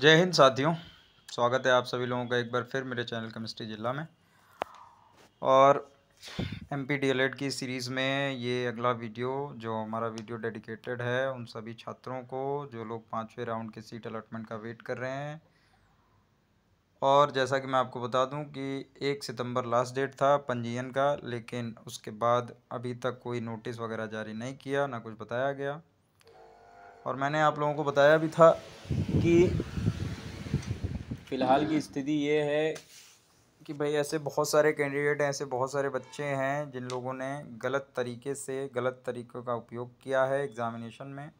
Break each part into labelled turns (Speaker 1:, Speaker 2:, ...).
Speaker 1: जय हिंद साथियों स्वागत है आप सभी लोगों का एक बार फिर मेरे चैनल केमिस्ट्री जिला में और एम पी की सीरीज़ में ये अगला वीडियो जो हमारा वीडियो डेडिकेटेड है उन सभी छात्रों को जो लोग पाँचवें राउंड के सीट अलाटमेंट का वेट कर रहे हैं और जैसा कि मैं आपको बता दूं कि एक सितंबर लास्ट डेट था पंजीयन का लेकिन उसके बाद अभी तक कोई नोटिस वगैरह जारी नहीं किया ना कुछ बताया गया और मैंने आप लोगों को बताया भी था कि फ़िलहाल की स्थिति ये है कि भाई ऐसे बहुत सारे कैंडिडेट हैं ऐसे बहुत सारे बच्चे हैं जिन लोगों ने गलत तरीके से गलत तरीक़ों का उपयोग किया है एग्ज़ामिनेशन में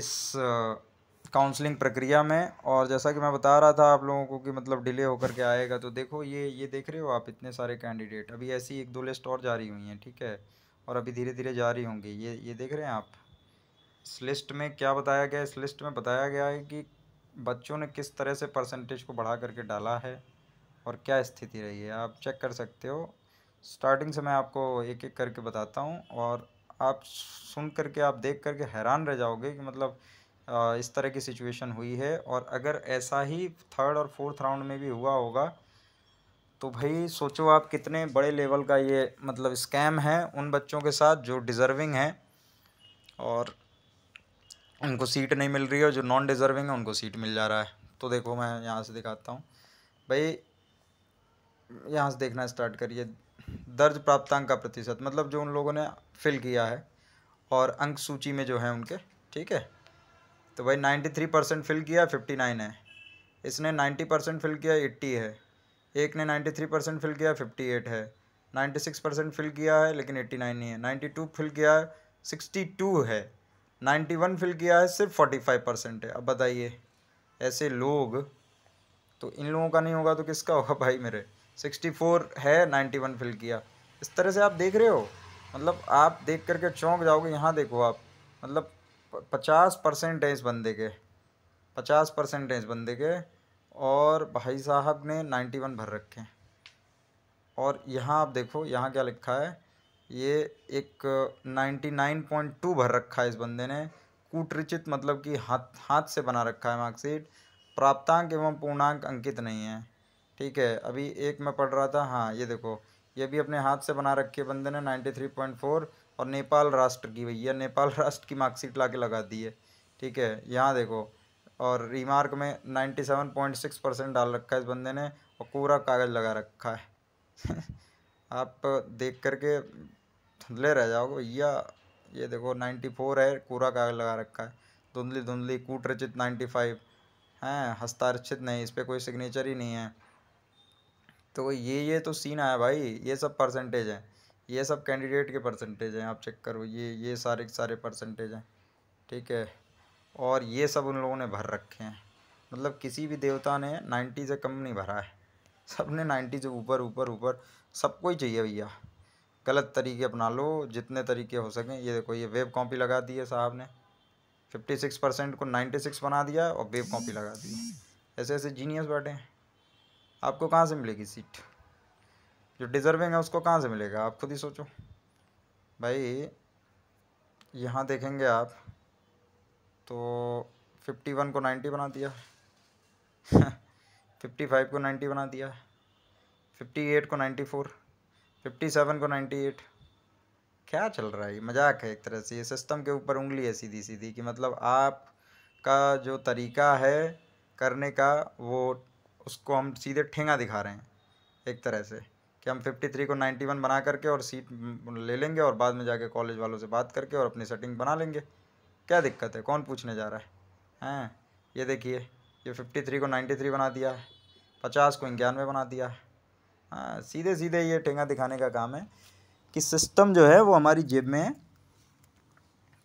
Speaker 1: इस काउंसलिंग प्रक्रिया में और जैसा कि मैं बता रहा था आप लोगों को कि मतलब डिले होकर के आएगा तो देखो ये ये देख रहे हो आप इतने सारे कैंडिडेट अभी ऐसी एक दो लिस्ट और जारी हुई हैं ठीक है और अभी धीरे धीरे जारी होंगी ये ये देख रहे हैं आप इस लिस्ट में क्या बताया गया इस लिस्ट में बताया गया है कि बच्चों ने किस तरह से परसेंटेज को बढ़ा करके डाला है और क्या स्थिति रही है आप चेक कर सकते हो स्टार्टिंग से मैं आपको एक एक करके बताता हूँ और आप सुन करके आप देख करके हैरान रह जाओगे कि मतलब इस तरह की सिचुएशन हुई है और अगर ऐसा ही थर्ड और फोर्थ राउंड में भी हुआ होगा तो भाई सोचो आप कितने बड़े लेवल का ये मतलब स्कैम है उन बच्चों के साथ जो डिज़र्विंग हैं और उनको सीट नहीं मिल रही है और जो नॉन डिज़र्विंग है उनको सीट मिल जा रहा है तो देखो मैं यहाँ से दिखाता हूँ भाई यहाँ से देखना स्टार्ट करिए दर्ज प्राप्तांक का प्रतिशत मतलब जो उन लोगों ने फिल किया है और अंक सूची में जो है उनके ठीक है तो भाई नाइन्टी थ्री परसेंट फिल किया फिफ्टी नाइन है इसने नाइन्टी परसेंट फिल किया एट्टी है एक ने नाइन्टी थ्री परसेंट फिल किया फिफ्टी एट है नाइन्टी सिक्स परसेंट फिल किया है लेकिन एट्टी नाइन नहीं है नाइन्टी टू फिल किया है सिक्सटी टू है नाइन्टी वन फिल किया है सिर्फ फोर्टी फाइव परसेंट है अब बताइए ऐसे लोग तो इन लोगों का नहीं होगा तो किसका होगा भाई मेरे सिक्सटी फोर है नाइन्टी वन फिल किया इस तरह से आप देख रहे हो मतलब आप देख करके चौंक जाओगे यहाँ देखो आप मतलब पचास परसेंट है इस बंदे के पचास परसेंट है इस बंदे के और भाई साहब ने नाइन्टी वन भर रखे हैं और यहाँ आप देखो यहाँ क्या लिखा है ये एक नाइन्टी नाइन पॉइंट टू भर रखा है इस बंदे ने कूटरिचित मतलब कि हाथ हाथ से बना रखा है मार्कशीट प्राप्तांक एवं पूर्णांक अंकित नहीं है ठीक है अभी एक मैं पढ़ रहा था हाँ ये देखो ये भी अपने हाथ से बना रखी है बंदे ने नाइन्टी थ्री पॉइंट फोर और नेपाल राष्ट्र की भैया नेपाल राष्ट्र की मार्कशीट ला के लगा दी है ठीक है यहाँ देखो और रिमार्क में ninety seven point six percent डाल रखा है इस बंदे ने और पूरा कागज़ लगा रखा है आप देख करके धुंधले रह जाओगे भैया ये देखो नाइन्टी फोर है कूड़ा कागज लगा रखा है धुंधली धुंधली कूट रचित नाइन्टी फाइव हैं हस्ताक्षरित नहीं इस पर कोई सिग्नेचर ही नहीं है तो ये ये तो सीन आया भाई ये सब परसेंटेज हैं ये सब कैंडिडेट के परसेंटेज हैं आप चेक करो ये ये सारे सारे परसेंटेज हैं ठीक है और ये सब उन लोगों ने भर रखे हैं मतलब किसी भी देवता ने नाइन्टी से कम नहीं भरा है सब ने नाइन्टी से ऊपर ऊपर ऊपर सबको ही चाहिए भैया गलत तरीके अपना लो जितने तरीके हो सकें ये देखो ये वेब कॉपी लगा दी है साहब ने फिफ्टी सिक्स परसेंट को नाइन्टी सिक्स बना दिया और वेब कॉपी लगा दी ऐसे ऐसे जीनियस बैठे हैं आपको कहाँ से मिलेगी सीट जो डिजर्विंग है उसको कहाँ से मिलेगा आप खुद ही सोचो भाई यहाँ देखेंगे आप तो फिफ्टी वन को नाइन्टी बना दिया फिफ्टी फाइव को नाइन्टी बना दिया फिफ्टी एट को नाइन्टी फोर फिफ्टी सेवन को नाइन्टी एट क्या चल रहा है मजाक है एक तरह से ये सिस्टम के ऊपर उंगली है सीधी सीधी कि मतलब आप का जो तरीका है करने का वो उसको हम सीधे ठेंगा दिखा रहे हैं एक तरह से कि हम फिफ्टी थ्री को नाइन्टी वन बना करके और सीट ले लेंगे और बाद में जाके कॉलेज वालों से बात करके और अपनी सेटिंग बना लेंगे क्या दिक्कत है कौन पूछने जा रहा है हैं ये देखिए ये फिफ्टी थ्री को नाइन्टी थ्री बना दिया है पचास को इक्यानवे बना दिया है हाँ सीधे सीधे ये ठेंगा दिखाने का काम है कि सिस्टम जो है वो हमारी जेब में है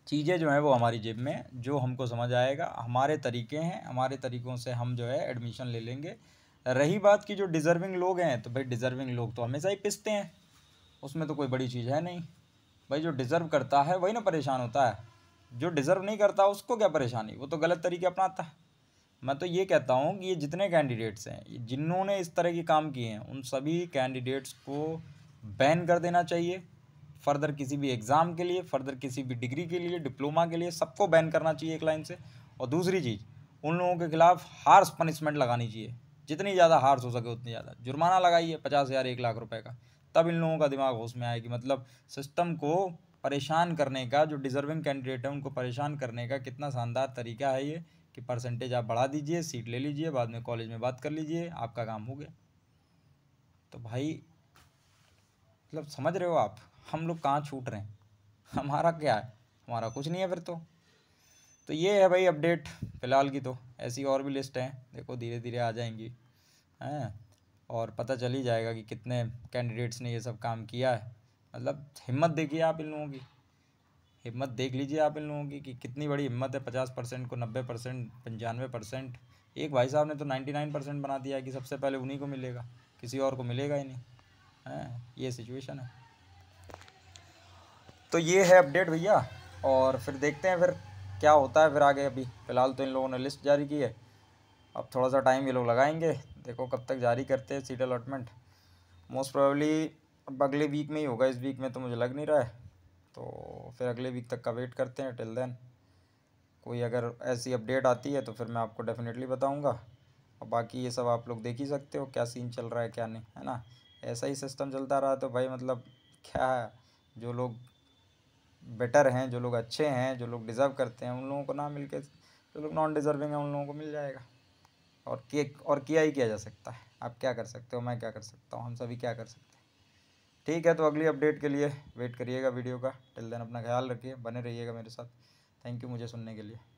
Speaker 1: चीज़ें जो हैं वो हमारी जेब में जो हमको समझ आएगा हमारे तरीके हैं हमारे तरीक़ों से हम जो है एडमिशन ले लेंगे रही बात की जो डिज़र्विंग लोग हैं तो भाई डिज़र्विंग लोग तो हमेशा ही पिसते हैं उसमें तो कोई बड़ी चीज़ है नहीं भाई जो डिज़र्व करता है वही ना परेशान होता है जो डिज़र्व नहीं करता उसको क्या परेशानी वो तो गलत तरीके अपनाता है मैं तो ये कहता हूँ कि ये जितने कैंडिडेट्स हैं जिन्होंने इस तरह के काम किए हैं उन सभी कैंडिडेट्स को बैन कर देना चाहिए फर्दर किसी भी एग्ज़ाम के लिए फर्दर किसी भी डिग्री के लिए डिप्लोमा के लिए सबको बैन करना चाहिए एक लाइन से और दूसरी चीज़ उन लोगों के खिलाफ हार्स पनिशमेंट लगानी चाहिए जितनी ज़्यादा हार्स हो सके उतनी ज़्यादा जुर्माना लगाइए पचास हज़ार एक लाख रुपए का तब इन लोगों का दिमाग होश में आएगी मतलब सिस्टम को परेशान करने का जो डिज़र्विंग कैंडिडेट है उनको परेशान करने का कितना शानदार तरीका है ये कि परसेंटेज आप बढ़ा दीजिए सीट ले लीजिए बाद में कॉलेज में बात कर लीजिए आपका काम हो गया तो भाई मतलब समझ रहे हो आप हम लोग कहाँ छूट रहे हैं हमारा क्या है हमारा कुछ नहीं है फिर तो तो ये है भाई अपडेट फ़िलहाल की तो ऐसी और भी लिस्ट हैं देखो धीरे धीरे आ जाएंगी हैं और पता चल ही जाएगा कि कितने कैंडिडेट्स ने ये सब काम किया है मतलब हिम्मत देखिए आप इन लोगों की हिम्मत देख लीजिए आप इन लोगों की कि कितनी बड़ी हिम्मत है पचास परसेंट को नब्बे परसेंट पंचानवे परसेंट एक भाई साहब ने तो नाइन्टी नाइन परसेंट बना दिया कि सबसे पहले उन्हीं को मिलेगा किसी और को मिलेगा ही नहीं है ये सिचुएशन है तो ये है अपडेट भैया और फिर देखते हैं फिर क्या होता है फिर आगे अभी फ़िलहाल तो इन लोगों ने लिस्ट जारी की है अब थोड़ा सा टाइम ये लोग लगाएंगे देखो कब तक जारी करते हैं सीट अलॉटमेंट मोस्ट प्रोबेबली अब अगले वीक में ही होगा इस वीक में तो मुझे लग नहीं रहा है तो फिर अगले वीक तक का वेट करते हैं टिल देन कोई अगर ऐसी अपडेट आती है तो फिर मैं आपको डेफिनेटली बताऊंगा और बाकी ये सब आप लोग देख ही सकते हो क्या सीन चल रहा है क्या नहीं है ना ऐसा ही सिस्टम चलता रहा तो भाई मतलब क्या है जो लोग बेटर हैं जो लोग अच्छे हैं जो लोग डिज़र्व करते हैं उन लोगों को ना मिल के जो लोग नॉन डिज़र्विंग हैं उन लोगों को मिल जाएगा और किया और किया ही किया जा सकता है आप क्या कर सकते हो मैं क्या कर सकता हूँ हम सभी क्या कर सकते हैं ठीक है तो अगली अपडेट के लिए वेट करिएगा वीडियो का टिल देन अपना ख्याल रखिए बने रहिएगा मेरे साथ थैंक यू मुझे सुनने के लिए